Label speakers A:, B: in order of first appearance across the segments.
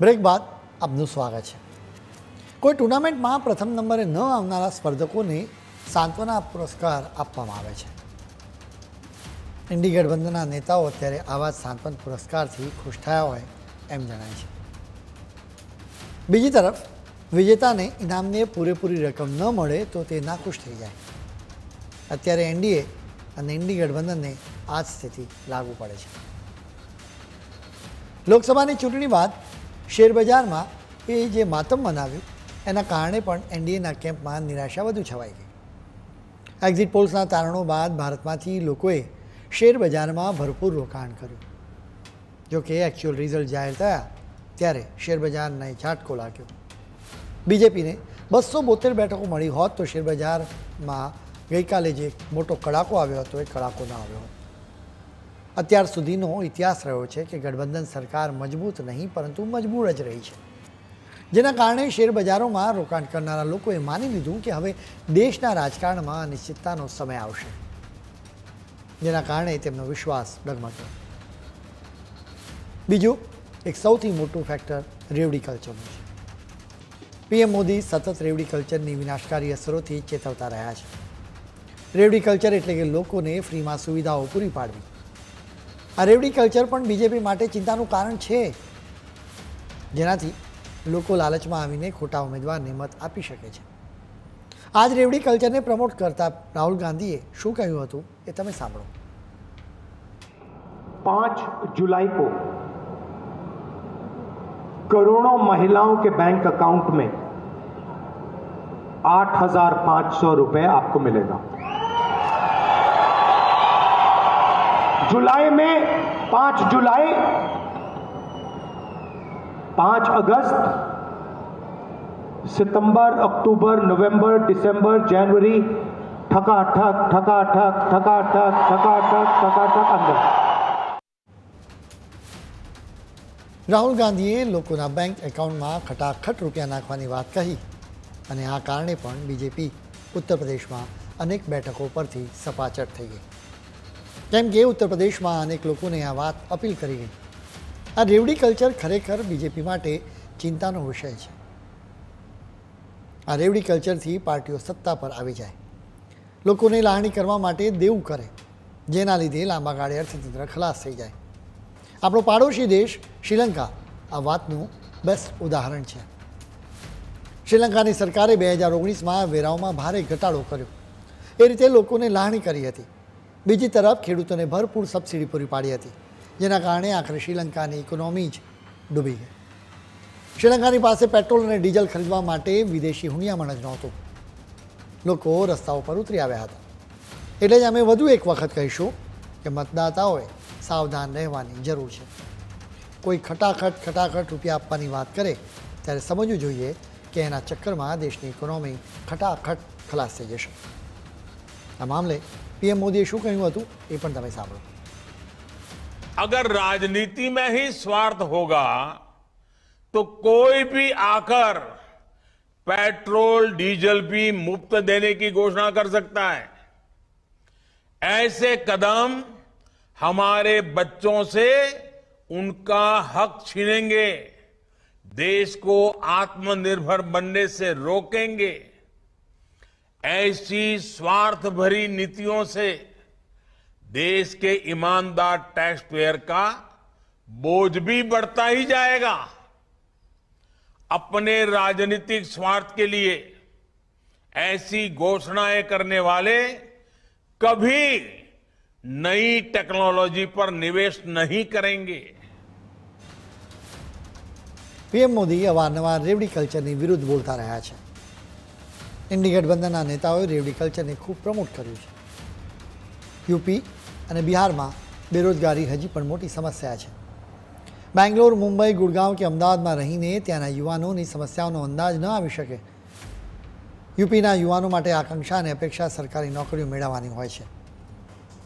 A: break બાદ આપનું સ્વાગત છે કોઈ ટુર્નામેન્ટમાં પ્રથમ નંબરે ન આવનારા સ્પર્ધકોને સાંત્વના પુરસ્કાર આપવામાં આવે છે ઇન્ડી ગઠબંધનના નેતાઓ અત્યારે આવા જ સાંત્વન પુરસ્કારથી ખુશ થયા હોય એમ જણાય છે બીજી તરફ વિજેતાને ઇનામને પૂરેપૂરી રકમ ન મળે તો તે નાખુશ થઈ જાય અત્યારે એનડીએ અને ઇન્ડી ગઠબંધનને આ જ સ્થિતિ લાગુ પડે છે લોકસભાની ચૂંટણી બાદ શેરબજારમાં એ જે માતમ મનાવ્યું એના કારણે પણ એનડીએના કેમ્પમાં નિરાશા વધુ છવાઈ ગઈ એક્ઝિટ પોલ્સના તારણો બાદ ભારતમાંથી લોકોએ શેરબજારમાં ભરપૂર રોકાણ કર્યું જોકે એકચ્યુઅલ રિઝલ્ટ જાહેર થયા ત્યારે શેરબજારને ઝાટકો લાગ્યો બીજેપીને બસો બોતેર બેઠકો મળી હોત તો શેરબજારમાં ગઈકાલે જે મોટો કડાકો આવ્યો હતો એ કડાકો ન આવ્યો હતો અત્યાર સુધીનો ઇતિહાસ રહ્યો છે કે ગઠબંધન સરકાર મજબૂત નહીં પરંતુ મજબૂર જ રહી છે જેના કારણે શેરબજારોમાં રોકાણ કરનારા લોકોએ માની લીધું કે હવે દેશના રાજકારણમાં અનિશ્ચિતતાનો સમય આવશે જેના કારણે તેમનો વિશ્વાસ ડગમગ્યો બીજું એક સૌથી મોટું ફેક્ટર રેવડી કલ્ચરનું છે પીએમ મોદી સતત રેવડી કલ્ચરની વિનાશકારી અસરોથી ચેતવતા રહ્યા છે રેવડી કલ્ચર એટલે કે લોકોને ફ્રીમાં સુવિધાઓ પૂરી પાડવી આ રેવડી કલ્ચર પણ બીજેપી માટે ચિંતાનું કારણ છે જેનાથી લોકો લાલચમાં આવીને ખોટા ઉમેદવારને મત આપી શકે છે આજ રેવડી કલ્ચરને પ્રમોટ કરતા રાહુલ ગાંધીએ શું કહ્યું હતું એ તમે સાંભળો
B: પાંચ જુલાઈ को કરોડો મહિલાઓ કે બેંક अकाउंट में आठ हजार पाँच सौ रुपये आपको जुलाई में पांच जुलाई पांच अगस्त सितंबर अक्टूबर नवंबर दिसंबर जनवरी ठका ठक ठका ठक ठका ठक ठका ठक ठका ठक અંદર રાહુલ
A: ગાંધીએ લોકોના બેંક એકાઉન્ટમાં ખટાખટ રૂપિયા નાખવાની વાત કહી અને આ કારણે પણ બીજેપી ઉત્તર પ્રદેશમાં અનેક બેઠકો પરથી સપાચટ થઈ ગઈ કેમ કે ઉત્તર પ્રદેશમાં અનેક લોકોને આ વાત અપીલ કરી હતી આ રેવડી કલ્ચર ખરેખર બીજેપી માટે ચિંતાનો વિષય છે આ રેવડી કલ્ચરથી પાર્ટીઓ સત્તા પર આવી જાય લોકોને લાહણી કરવા માટે દેવું કરે જેના લીધે લાંબા ગાળે અર્થતંત્ર ખલાસ થઈ જાય આપણો પાડોશી દેશ શ્રીલંકા આ વાતનું બેસ્ટ ઉદાહરણ છે શ્રીલંકાની સરકારે બે હજાર ઓગણીસમાં વેરાઓમાં ભારે ઘટાડો કર્યો એ રીતે લોકોને લાહણી કરી હતી બીજી તરફ ખેડૂતોને ભરપૂર સબસિડી પૂરી પાડી હતી જેના કારણે આખરે શ્રીલંકાની ઇકોનોમી જ ડૂબી ગઈ શ્રીલંકાની પાસે પેટ્રોલ અને ડીઝલ ખરીદવા માટે વિદેશી હુનિયામણ જ નહોતું લોકો રસ્તા ઉપર ઉતરી આવ્યા હતા એટલે જ અમે વધુ એક વખત કહીશું કે મતદાતાઓએ સાવધાન રહેવાની જરૂર છે કોઈ ખટાખટ ખટાખટ રૂપિયા આપવાની વાત કરે ત્યારે સમજવું જોઈએ કે એના ચક્કરમાં દેશની ઇકોનોમી ખટાખટ ખલાસ થઈ જશે આ મામલે पीएम मोदी शू कहूं
B: ते सा अगर राजनीति में ही स्वार्थ होगा तो कोई भी आकर पेट्रोल डीजल भी मुफ्त देने की घोषणा कर सकता है ऐसे कदम हमारे बच्चों से उनका हक छीनेंगे देश को आत्मनिर्भर बनने से रोकेंगे ऐसी स्वार्थ भरी नीतियों से देश के ईमानदार टैक्स पेयर का बोझ भी बढ़ता ही जाएगा अपने राजनीतिक स्वार्थ के लिए ऐसी घोषणाएं करने वाले कभी नई टेक्नोलॉजी पर निवेश नहीं करेंगे
A: मोदी મોદી અવારનવાર रेवड़ी कल्चर विरुद्ध बोलता रहा है ઇન્ડી ગઠબંધનના નેતાઓએ રેવડી કલ્ચરને ખૂબ પ્રમોટ કર્યું છે યુપી અને બિહારમાં બેરોજગારી હજી પણ મોટી સમસ્યા છે બેંગ્લોર મુંબઈ ગુડગાંવ કે અમદાવાદમાં રહીને ત્યાંના યુવાનોની સમસ્યાઓનો અંદાજ ન આવી શકે યુપીના યુવાનો માટે આકાંક્ષા અને અપેક્ષા સરકારી નોકરીઓ મેળવવાની હોય છે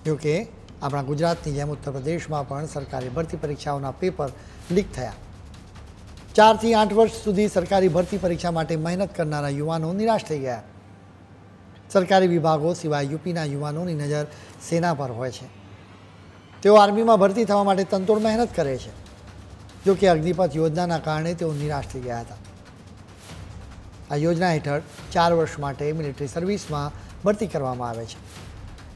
A: જોકે આપણા ગુજરાતની જેમ ઉત્તર પ્રદેશમાં પણ સરકારી ભરતી પરીક્ષાઓના પેપર લીક થયા ચારથી આઠ વર્ષ સુધી સરકારી ભરતી પરીક્ષા માટે મહેનત કરનારા યુવાનો નિરાશ થઈ ગયા સરકારી વિભાગો સિવાય યુપીના યુવાનોની નજર સેના પર હોય છે તેઓ આર્મીમાં ભરતી થવા માટે તંતોડ મહેનત કરે છે જો કે અગ્નિપથ યોજનાના કારણે તેઓ નિરાશ થઈ ગયા હતા આ યોજના હેઠળ ચાર વર્ષ માટે મિલિટરી સર્વિસમાં ભરતી કરવામાં આવે છે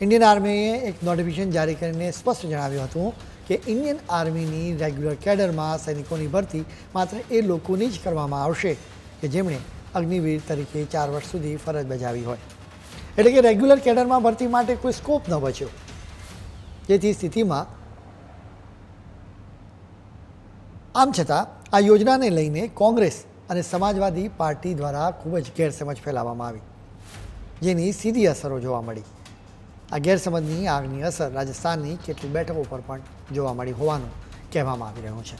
A: ઇન્ડિયન આર્મીએ એક નોટિફિકેશન જારી કરીને સ્પષ્ટ જણાવ્યું હતું કે ઇન્ડિયન આર્મીની રેગ્યુલર કેડરમાં સૈનિકોની ભરતી માત્ર એ લોકોની જ કરવામાં આવશે કે જેમણે અગ્નિવીર તરીકે ચાર વર્ષ સુધી ફરજ બજાવી હોય એટલે કે રેગ્યુલર કેડરમાં ભરતી માટે કોઈ સ્કોપ ન બચ્યો જેથી સ્થિતિમાં આમ છતાં આ યોજનાને લઈને કોંગ્રેસ અને સમાજવાદી પાર્ટી દ્વારા ખૂબ જ ગેરસમજ ફેલાવવામાં આવી જેની સીધી અસરો જોવા મળી આ ગેરસમજની આગની અસર રાજસ્થાનની કેટલીક બેઠકો પર પણ જોવા મળી હોવાનું કહેવામાં આવી રહ્યું છે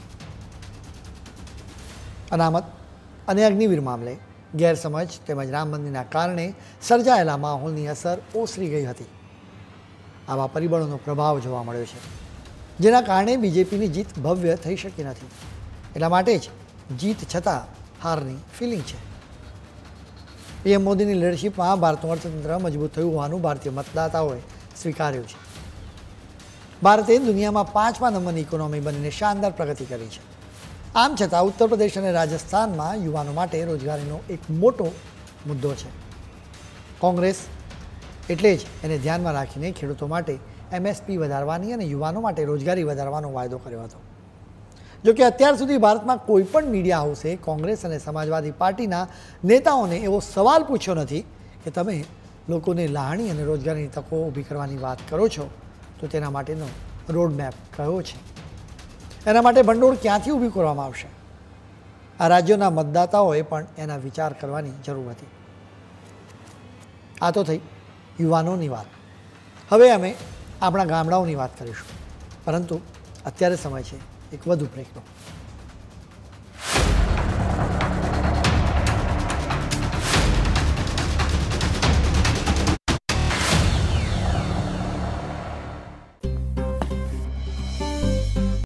A: અનામત અને અગ્નિવીર મામલે ગેરસમજ તેમજ રામ મંદિરના કારણે સર્જાયેલા માહોલની અસર ઓસરી ગઈ હતી આવા પરિબળોનો પ્રભાવ જોવા મળ્યો છે જેના કારણે બીજેપીની જીત ભવ્ય થઈ શકી નથી એટલા માટે જ જીત છતાં હારની ફિલિંગ છે પીએમ મોદીની લીડરશીપમાં ભારતનું અર્થતંત્ર મજબૂત થયું હોવાનું ભારતીય મતદાતાઓએ સ્વીકાર્યું છે ભારતે દુનિયામાં પાંચમા નંબરની ઇકોનોમી બનીને શાનદાર પ્રગતિ કરી છે આમ છતાં ઉત્તર પ્રદેશ અને રાજસ્થાનમાં યુવાનો માટે રોજગારીનો એક મોટો મુદ્દો છે કોંગ્રેસ એટલે જ એને ધ્યાનમાં રાખીને ખેડૂતો માટે એમએસપી વધારવાની અને યુવાનો માટે રોજગારી વધારવાનો વાયદો કર્યો હતો જોકે અત્યાર સુધી ભારતમાં કોઈ પણ મીડિયા હાઉસે કોંગ્રેસ અને સમાજવાદી પાર્ટીના નેતાઓને એવો સવાલ પૂછ્યો નથી કે તમે લોકોને લાહણી અને રોજગારીની તકો ઊભી કરવાની વાત કરો છો તો તેના માટેનો રોડમેપ કયો છે એના માટે ભંડોળ ક્યાંથી ઊભી કરવામાં આવશે આ રાજ્યોના મતદાતાઓએ પણ એના વિચાર કરવાની જરૂર હતી આ તો થઈ યુવાનોની વાત હવે અમે આપણા ગામડાઓની વાત કરીશું પરંતુ અત્યારે સમય છે એક વધુ બ્રેકનો